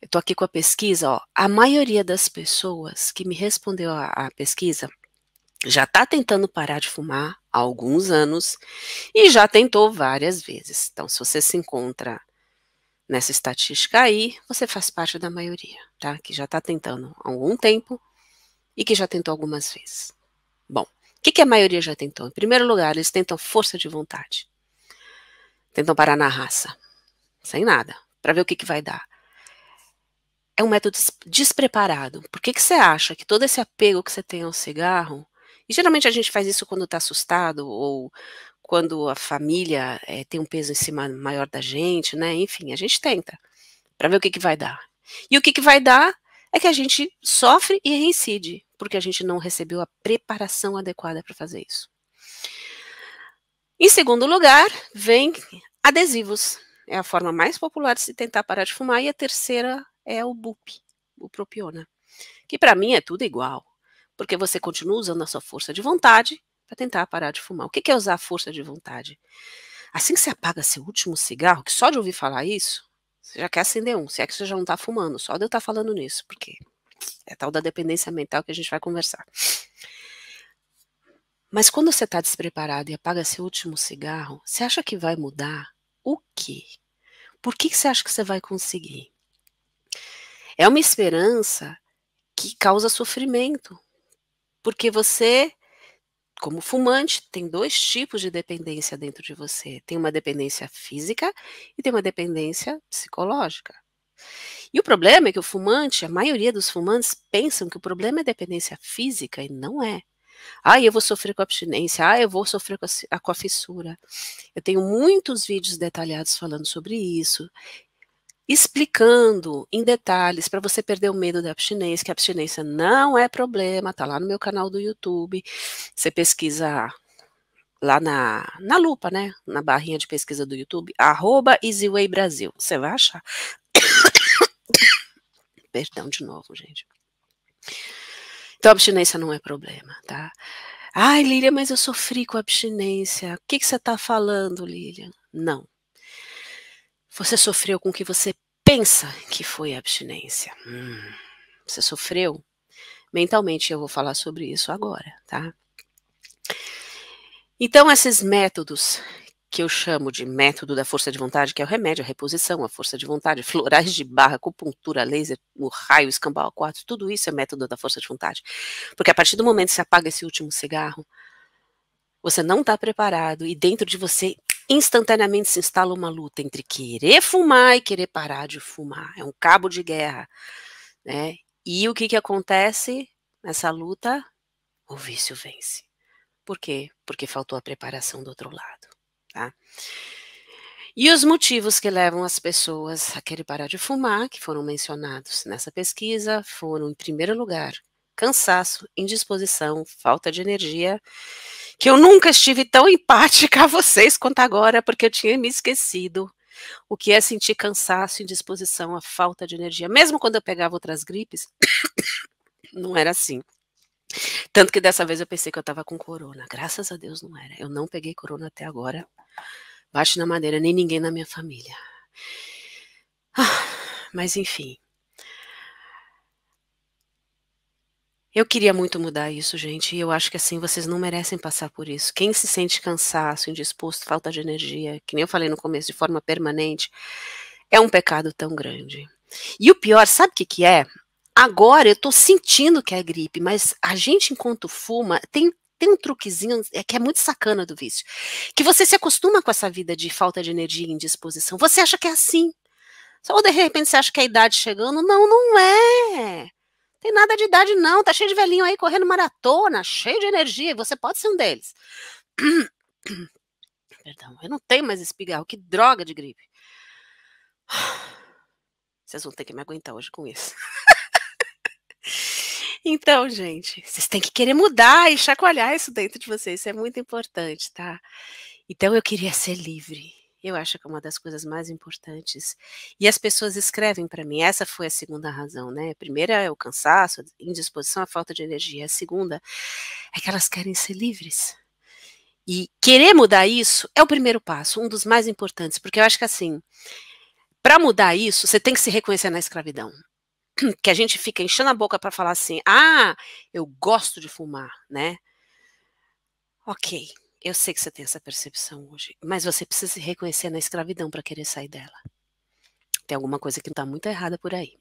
eu estou aqui com a pesquisa, ó, a maioria das pessoas que me respondeu a, a pesquisa já está tentando parar de fumar há alguns anos e já tentou várias vezes. Então, se você se encontra nessa estatística aí, você faz parte da maioria, tá? Que já está tentando há algum tempo e que já tentou algumas vezes. Bom, o que, que a maioria já tentou? Em primeiro lugar, eles tentam força de vontade. Tentam parar na raça, sem nada, para ver o que, que vai dar é um método despreparado. Por que, que você acha que todo esse apego que você tem ao cigarro, e geralmente a gente faz isso quando está assustado ou quando a família é, tem um peso em cima maior da gente, né? Enfim, a gente tenta para ver o que, que vai dar. E o que, que vai dar é que a gente sofre e reincide, porque a gente não recebeu a preparação adequada para fazer isso. Em segundo lugar, vem adesivos. É a forma mais popular de se tentar parar de fumar. E a terceira é o BUP, o Propiona, que para mim é tudo igual, porque você continua usando a sua força de vontade para tentar parar de fumar. O que é usar a força de vontade? Assim que você apaga seu último cigarro, que só de ouvir falar isso, você já quer acender um, se é que você já não está fumando, só de eu estar tá falando nisso, porque é tal da dependência mental que a gente vai conversar. Mas quando você está despreparado e apaga seu último cigarro, você acha que vai mudar o quê? Por que, que você acha que você vai conseguir? É uma esperança que causa sofrimento, porque você, como fumante, tem dois tipos de dependência dentro de você: tem uma dependência física e tem uma dependência psicológica. E o problema é que o fumante, a maioria dos fumantes pensam que o problema é dependência física e não é. Ah, eu vou sofrer com a abstinência, ah, eu vou sofrer com a, com a fissura. Eu tenho muitos vídeos detalhados falando sobre isso explicando em detalhes para você perder o medo da abstinência, que a abstinência não é problema, tá lá no meu canal do YouTube. Você pesquisa lá na, na lupa, né? Na barrinha de pesquisa do YouTube, arroba Easyway Brasil. Você vai achar. Perdão de novo, gente. Então, abstinência não é problema, tá? Ai, Lilian, mas eu sofri com abstinência. O que, que você está falando, Lilian? Não, você sofreu com o que você pensa que foi abstinência. Hum, você sofreu mentalmente, eu vou falar sobre isso agora, tá? Então, esses métodos que eu chamo de método da força de vontade, que é o remédio, a reposição, a força de vontade, florais de barra, acupuntura, laser, o raio, escambau a quatro, tudo isso é método da força de vontade. Porque a partir do momento que você apaga esse último cigarro, você não está preparado e dentro de você instantaneamente se instala uma luta entre querer fumar e querer parar de fumar. É um cabo de guerra. Né? E o que, que acontece nessa luta? O vício vence. Por quê? Porque faltou a preparação do outro lado. Tá? E os motivos que levam as pessoas a querer parar de fumar, que foram mencionados nessa pesquisa, foram, em primeiro lugar, cansaço, indisposição, falta de energia que eu nunca estive tão empática a vocês quanto agora, porque eu tinha me esquecido o que é sentir cansaço, indisposição, a falta de energia. Mesmo quando eu pegava outras gripes, não era assim. Tanto que dessa vez eu pensei que eu estava com corona. Graças a Deus não era. Eu não peguei corona até agora. Bate na madeira, nem ninguém na minha família. Ah, mas enfim, Eu queria muito mudar isso, gente, e eu acho que assim vocês não merecem passar por isso. Quem se sente cansaço, indisposto, falta de energia, que nem eu falei no começo, de forma permanente, é um pecado tão grande. E o pior, sabe o que, que é? Agora eu tô sentindo que é gripe, mas a gente, enquanto fuma, tem tem um truquezinho é, que é muito sacana do vício. Que você se acostuma com essa vida de falta de energia e indisposição. Você acha que é assim. Ou de repente você acha que é a idade chegando. Não, não é. Tem nada de idade, não. Tá cheio de velhinho aí correndo maratona, cheio de energia, e você pode ser um deles. Perdão, eu não tenho mais espigarro, que droga de gripe. Vocês vão ter que me aguentar hoje com isso. Então, gente, vocês têm que querer mudar e chacoalhar isso dentro de vocês, isso é muito importante, tá? Então, eu queria ser livre. Eu acho que é uma das coisas mais importantes. E as pessoas escrevem para mim. Essa foi a segunda razão, né? A primeira é o cansaço, a indisposição, a falta de energia. A segunda é que elas querem ser livres. E querer mudar isso é o primeiro passo, um dos mais importantes, porque eu acho que assim, para mudar isso, você tem que se reconhecer na escravidão. Que a gente fica enchendo a boca para falar assim: "Ah, eu gosto de fumar", né? OK, eu sei que você tem essa percepção hoje, mas você precisa se reconhecer na escravidão para querer sair dela. Tem alguma coisa que está muito errada por aí.